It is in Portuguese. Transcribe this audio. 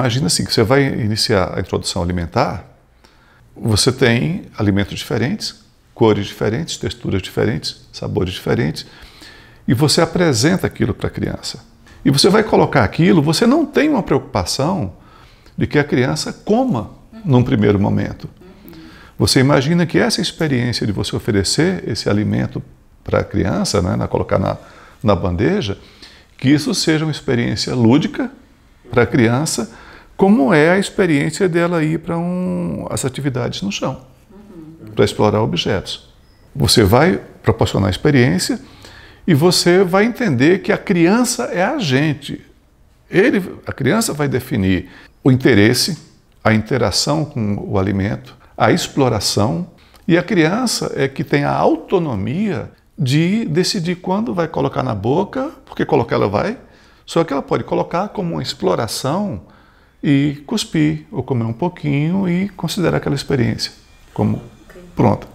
Imagina assim, que você vai iniciar a introdução alimentar, você tem alimentos diferentes, cores diferentes, texturas diferentes, sabores diferentes, e você apresenta aquilo para a criança. E você vai colocar aquilo, você não tem uma preocupação de que a criança coma num primeiro momento. Você imagina que essa experiência de você oferecer esse alimento para a criança, né, na, colocar na, na bandeja, que isso seja uma experiência lúdica para a criança como é a experiência dela ir para um, as atividades no chão, uhum. para explorar objetos. Você vai proporcionar experiência e você vai entender que a criança é a gente. Ele, a criança vai definir o interesse, a interação com o alimento, a exploração, e a criança é que tem a autonomia de decidir quando vai colocar na boca, porque colocar ela vai, só que ela pode colocar como uma exploração e cuspir ou comer um pouquinho e considerar aquela experiência como okay. pronta.